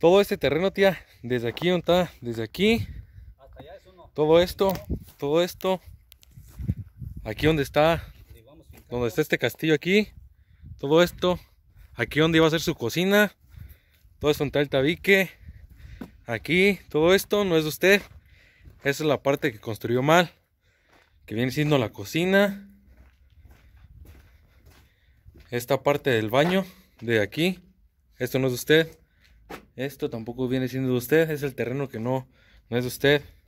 todo este terreno, tía, desde aquí donde está, desde aquí, todo esto, todo esto, aquí donde está, donde está este castillo aquí, todo esto, aquí donde iba a ser su cocina, todo esto donde está el tabique, aquí, todo esto no es de usted, esa es la parte que construyó mal, que viene siendo la cocina, esta parte del baño, de aquí, esto no es de usted, esto tampoco viene siendo de usted, es el terreno que no, no es de usted.